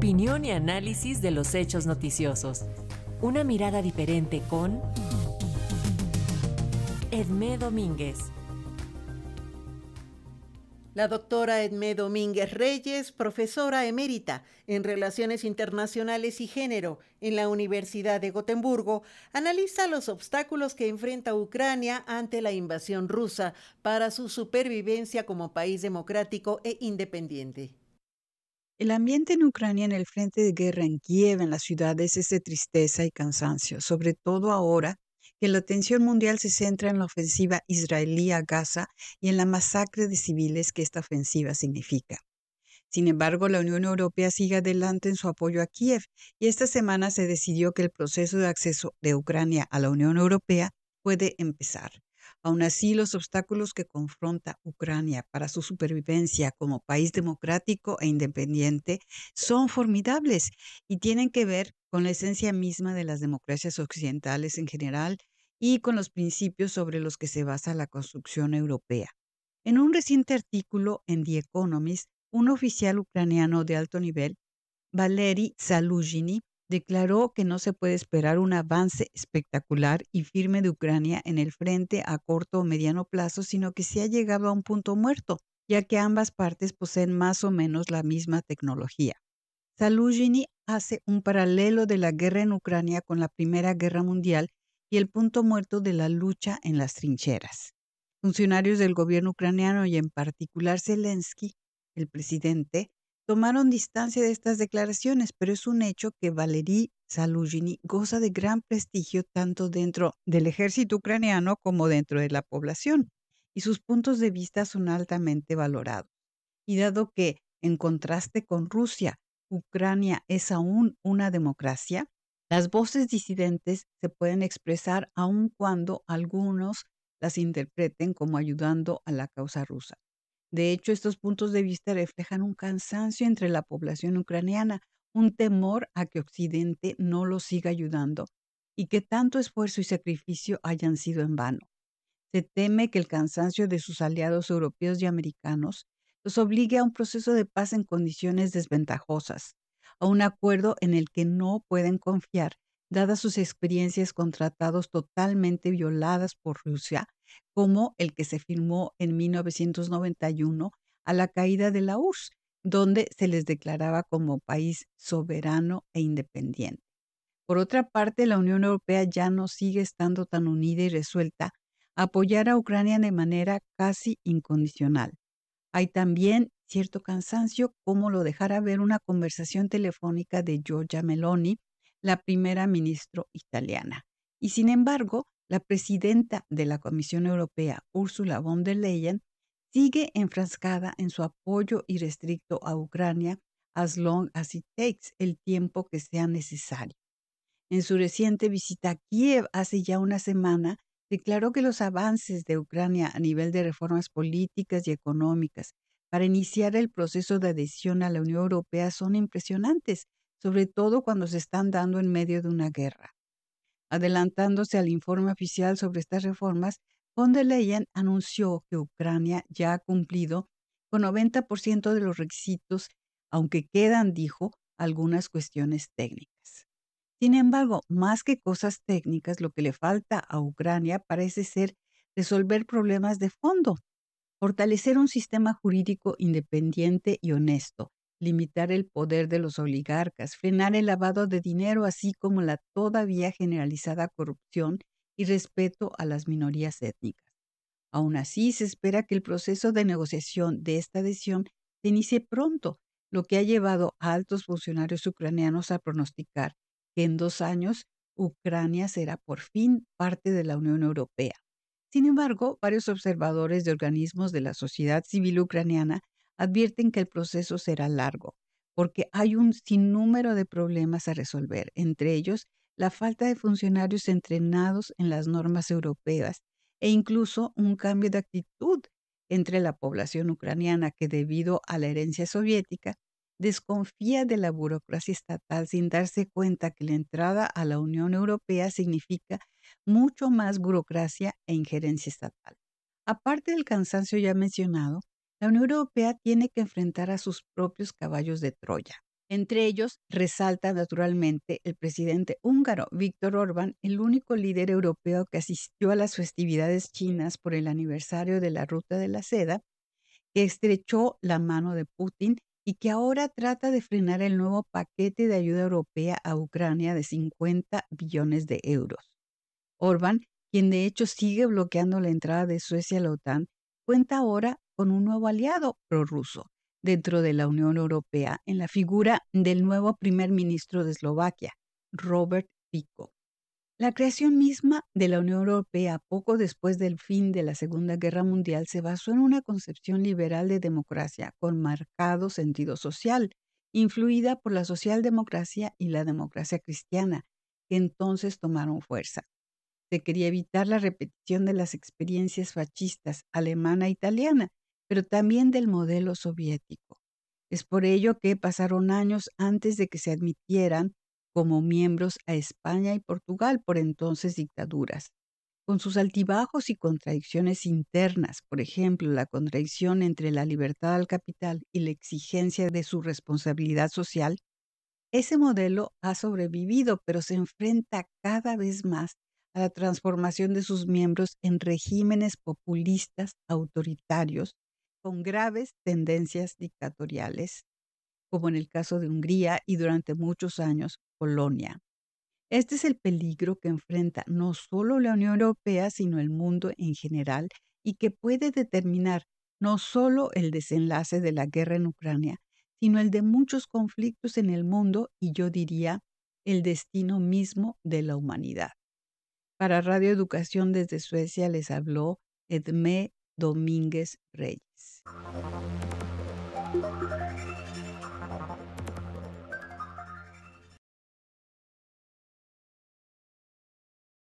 opinión y análisis de los hechos noticiosos. Una mirada diferente con Edmé Domínguez. La doctora Edme Domínguez Reyes, profesora emérita en Relaciones Internacionales y Género en la Universidad de Gotemburgo, analiza los obstáculos que enfrenta Ucrania ante la invasión rusa para su supervivencia como país democrático e independiente. El ambiente en Ucrania en el frente de guerra en Kiev, en las ciudades, es de tristeza y cansancio, sobre todo ahora que la atención mundial se centra en la ofensiva israelí a Gaza y en la masacre de civiles que esta ofensiva significa. Sin embargo, la Unión Europea sigue adelante en su apoyo a Kiev y esta semana se decidió que el proceso de acceso de Ucrania a la Unión Europea puede empezar. Aun así, los obstáculos que confronta Ucrania para su supervivencia como país democrático e independiente son formidables y tienen que ver con la esencia misma de las democracias occidentales en general y con los principios sobre los que se basa la construcción europea. En un reciente artículo en The Economist, un oficial ucraniano de alto nivel, Valery Zalugini, declaró que no se puede esperar un avance espectacular y firme de Ucrania en el frente a corto o mediano plazo, sino que se ha llegado a un punto muerto, ya que ambas partes poseen más o menos la misma tecnología. Salugini hace un paralelo de la guerra en Ucrania con la Primera Guerra Mundial y el punto muerto de la lucha en las trincheras. Funcionarios del gobierno ucraniano y en particular Zelensky, el presidente, tomaron distancia de estas declaraciones, pero es un hecho que Valery Salugini goza de gran prestigio tanto dentro del ejército ucraniano como dentro de la población, y sus puntos de vista son altamente valorados. Y dado que, en contraste con Rusia, Ucrania es aún una democracia, las voces disidentes se pueden expresar aun cuando algunos las interpreten como ayudando a la causa rusa. De hecho, estos puntos de vista reflejan un cansancio entre la población ucraniana, un temor a que Occidente no los siga ayudando y que tanto esfuerzo y sacrificio hayan sido en vano. Se teme que el cansancio de sus aliados europeos y americanos los obligue a un proceso de paz en condiciones desventajosas, a un acuerdo en el que no pueden confiar dadas sus experiencias con tratados totalmente violadas por Rusia, como el que se firmó en 1991 a la caída de la URSS, donde se les declaraba como país soberano e independiente. Por otra parte, la Unión Europea ya no sigue estando tan unida y resuelta a apoyar a Ucrania de manera casi incondicional. Hay también cierto cansancio, como lo dejara ver una conversación telefónica de Giorgia Meloni la primera ministra italiana. Y sin embargo, la presidenta de la Comisión Europea, Ursula von der Leyen, sigue enfrascada en su apoyo irrestricto a Ucrania as long as it takes, el tiempo que sea necesario. En su reciente visita a Kiev hace ya una semana, declaró que los avances de Ucrania a nivel de reformas políticas y económicas para iniciar el proceso de adhesión a la Unión Europea son impresionantes, sobre todo cuando se están dando en medio de una guerra. Adelantándose al informe oficial sobre estas reformas, von der Leyen anunció que Ucrania ya ha cumplido con 90% de los requisitos, aunque quedan, dijo, algunas cuestiones técnicas. Sin embargo, más que cosas técnicas, lo que le falta a Ucrania parece ser resolver problemas de fondo, fortalecer un sistema jurídico independiente y honesto, limitar el poder de los oligarcas, frenar el lavado de dinero, así como la todavía generalizada corrupción y respeto a las minorías étnicas. Aún así, se espera que el proceso de negociación de esta adhesión se inicie pronto, lo que ha llevado a altos funcionarios ucranianos a pronosticar que en dos años Ucrania será por fin parte de la Unión Europea. Sin embargo, varios observadores de organismos de la sociedad civil ucraniana advierten que el proceso será largo, porque hay un sinnúmero de problemas a resolver, entre ellos la falta de funcionarios entrenados en las normas europeas e incluso un cambio de actitud entre la población ucraniana que debido a la herencia soviética desconfía de la burocracia estatal sin darse cuenta que la entrada a la Unión Europea significa mucho más burocracia e injerencia estatal. Aparte del cansancio ya mencionado, la Unión Europea tiene que enfrentar a sus propios caballos de Troya. Entre ellos resalta naturalmente el presidente húngaro Víctor Orbán, el único líder europeo que asistió a las festividades chinas por el aniversario de la Ruta de la Seda, que estrechó la mano de Putin y que ahora trata de frenar el nuevo paquete de ayuda europea a Ucrania de 50 billones de euros. Orbán, quien de hecho sigue bloqueando la entrada de Suecia a la OTAN, cuenta ahora con un nuevo aliado prorruso dentro de la Unión Europea en la figura del nuevo primer ministro de Eslovaquia, Robert Fico. La creación misma de la Unión Europea poco después del fin de la Segunda Guerra Mundial se basó en una concepción liberal de democracia con marcado sentido social, influida por la socialdemocracia y la democracia cristiana, que entonces tomaron fuerza. Se quería evitar la repetición de las experiencias fascistas alemana e italiana, pero también del modelo soviético. Es por ello que pasaron años antes de que se admitieran como miembros a España y Portugal, por entonces dictaduras. Con sus altibajos y contradicciones internas, por ejemplo, la contradicción entre la libertad al capital y la exigencia de su responsabilidad social, ese modelo ha sobrevivido, pero se enfrenta cada vez más a la transformación de sus miembros en regímenes populistas autoritarios con graves tendencias dictatoriales, como en el caso de Hungría y durante muchos años Polonia. Este es el peligro que enfrenta no solo la Unión Europea, sino el mundo en general y que puede determinar no solo el desenlace de la guerra en Ucrania, sino el de muchos conflictos en el mundo y yo diría el destino mismo de la humanidad. Para Radio Educación desde Suecia les habló Edmé Domínguez Reyes.